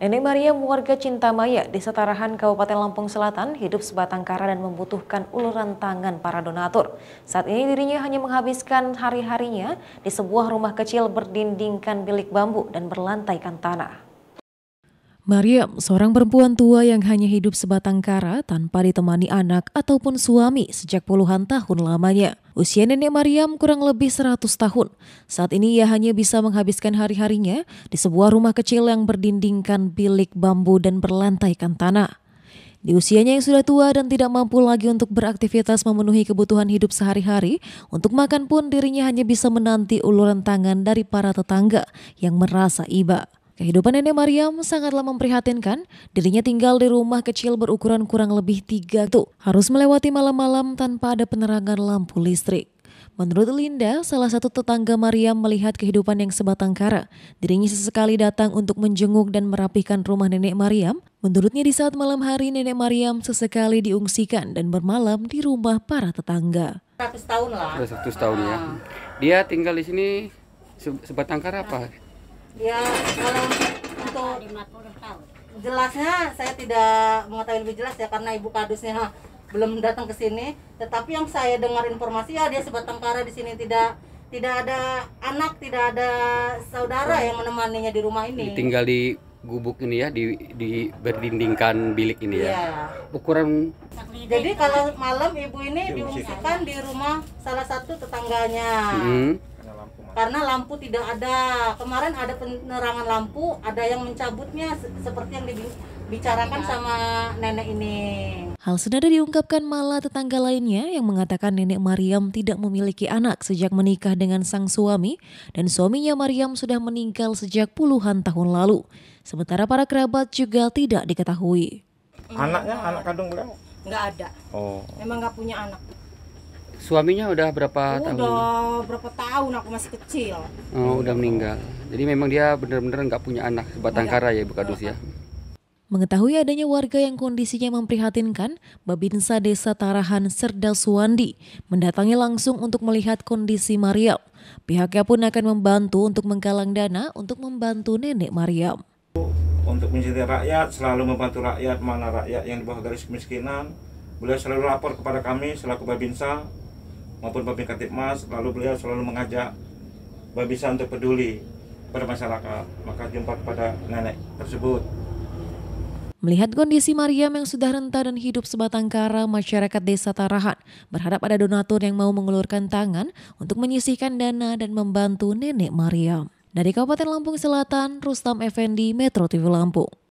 Nenek Maria warga Cinta Maya di Setarahan Kabupaten Lampung Selatan, hidup sebatang kara dan membutuhkan uluran tangan para donatur. Saat ini dirinya hanya menghabiskan hari-harinya di sebuah rumah kecil berdindingkan bilik bambu dan berlantaikan tanah. Mariam, seorang perempuan tua yang hanya hidup sebatang kara tanpa ditemani anak ataupun suami sejak puluhan tahun lamanya. Usia nenek Mariam kurang lebih 100 tahun. Saat ini ia hanya bisa menghabiskan hari-harinya di sebuah rumah kecil yang berdindingkan bilik bambu dan berlantaikan tanah. Di usianya yang sudah tua dan tidak mampu lagi untuk beraktivitas memenuhi kebutuhan hidup sehari-hari, untuk makan pun dirinya hanya bisa menanti uluran tangan dari para tetangga yang merasa iba. Kehidupan Nenek Mariam sangatlah memprihatinkan. Dirinya tinggal di rumah kecil berukuran kurang lebih tiga tuh. Harus melewati malam-malam tanpa ada penerangan lampu listrik. Menurut Linda, salah satu tetangga Mariam melihat kehidupan yang sebatang kara. Dirinya sesekali datang untuk menjenguk dan merapihkan rumah nenek Mariam. Menurutnya di saat malam hari nenek Mariam sesekali diungsikan dan bermalam di rumah para tetangga. 100 tahun lah. 100 tahun ya. Ah. Dia tinggal di sini sebatang kara apa? ya kalau untuk jelasnya saya tidak mengetahui lebih jelas ya karena ibu kadusnya belum datang ke sini tetapi yang saya dengar informasi ya dia sebatang kara di sini tidak tidak ada anak tidak ada saudara yang menemaninya di rumah ini tinggal di gubuk ini ya di di berdindingkan bilik ini ya, ya. ukuran jadi kalau malam ibu ini diungsikan di rumah salah satu tetangganya hmm karena lampu tidak ada kemarin ada penerangan lampu ada yang mencabutnya seperti yang dibicarakan iya. sama nenek ini Hal senada diungkapkan malah tetangga lainnya yang mengatakan nenek Mariam tidak memiliki anak sejak menikah dengan sang suami dan suaminya Mariam sudah meninggal sejak puluhan tahun lalu. Sementara para kerabat juga tidak diketahui. Anaknya anak kandung beliau? Enggak ada. Oh. Memang nggak punya anak. Suaminya udah berapa udah tahun? Udah berapa tahun aku masih kecil. Oh, udah meninggal. Jadi memang dia benar-benar nggak punya anak batang iya. kara ya Bu Kadus ya. Mengetahui adanya warga yang kondisinya memprihatinkan, Babinsa Desa Tarahan Serda Suwandi mendatangi langsung untuk melihat kondisi Mariam. Pihaknya pun akan membantu untuk menggalang dana untuk membantu nenek Mariam. Untuk mencintai rakyat, selalu membantu rakyat, mana rakyat yang di bawah garis kemiskinan, beliau selalu lapor kepada kami selaku Babinsa maupun babi Bapak mas lalu beliau selalu mengajak Babisa untuk peduli pada masyarakat maka jumpa kepada nenek tersebut Melihat kondisi Mariam yang sudah renta dan hidup sebatang kara, masyarakat desa Tarahan berharap ada donatur yang mau mengulurkan tangan untuk menyisihkan dana dan membantu nenek Mariam. Dari Kabupaten Lampung Selatan, Rustam Effendi, Metro TV Lampung.